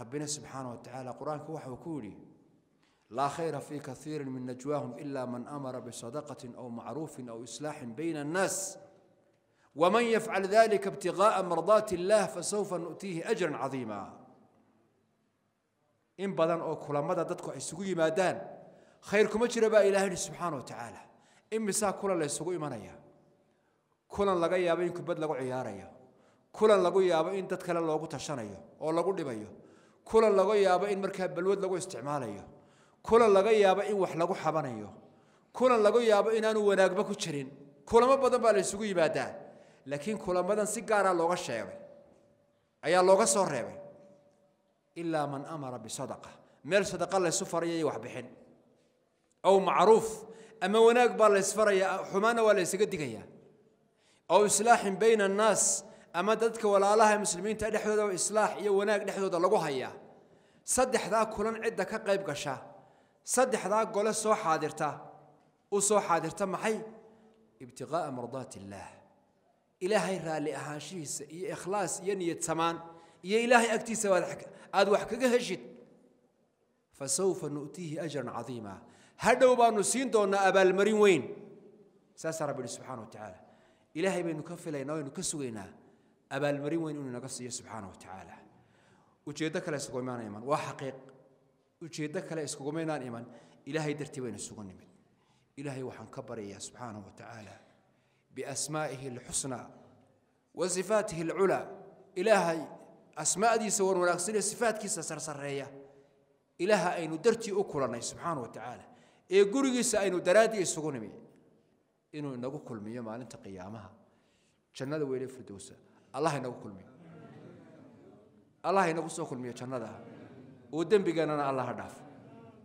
ربنا سبحانه وتعالى قرآن كوح وكولي لا خير في كثير من نجواهم إلا من أمر بصدقة أو معروف أو إصلاح بين الناس ومن يفعل ذلك ابتغاء مرضات الله فسوف نؤتيه أجرا عظيما إن بدن أو كل مدى دتكو ما دان خيركم أجر بقى إلهي سبحانه وتعالى إن مسا كل اللي سقوي منايا كل لقى يابين كبد لقوا عياريا كل لقوا يابين تتكلم لقوا تشانيا أو لقوا دبيا kulan laga yaabo in markaa balwad lagu isticmaalayo kulan laga yaabo in wax lagu xabanayo kulan laga yaabo inaanu wanaagba ku jirin kulamo badan baa la isugu yimaadaa laakiin kulamadan si gaara looga sheegay ayaa looga soo reebay ilaa man amara bisadaqa meel sadaqa la isu farayay wax bixin aw macruuf ama wanaag baa la isfarayaa xumaana waa la isaga digayaa aw islaaxin bayna annaas ama dadka walaalaha muslimiinta dhexdooda islaax iyo wanaag dhexdooda lagu hayaa saddexdaa kulan cidda ka qayb gasha saddexdaa gole soo xaadirta u soo xaadirta maxay ibtiqaa'a mardaat illaah ilaahay raalli ahaanshihiisa iyo ikhlaas iyo niyad iyo ilaahay agtiisa aad wax kaga heshid fasawfa nu'tiihi ajran cadiima hadhow baanu siin doonaa abaalmarin weyn saasaa rabbi yidhi subxana wa tacaala ilaahay baynu ka filaynaa waynu ka sugaynaa أبال مري وين إنه نقص سبحانه وتعالى وشيء ذكر لسكو إيمان إيمان وحقيق وشيء ذكر لسكو إيمان إيمان إلهي درتي وين السكو نمت إلهي وحن كبر يا سبحانه وتعالى بأسمائه الحسنى وصفاته العلى إلهي أسماء دي سور ولا صفات كيسة سر سرية إلها أين درتي أكلنا سبحانه وتعالى إيه قرية سأين درادي سكونمي إنه نقول كل مية ما نتقيامها شنو ذا ويلي فردوسه allah inagu kulmiy allah inagu soo kulmiyo jannada oo dembigeenana allah ha dhaaf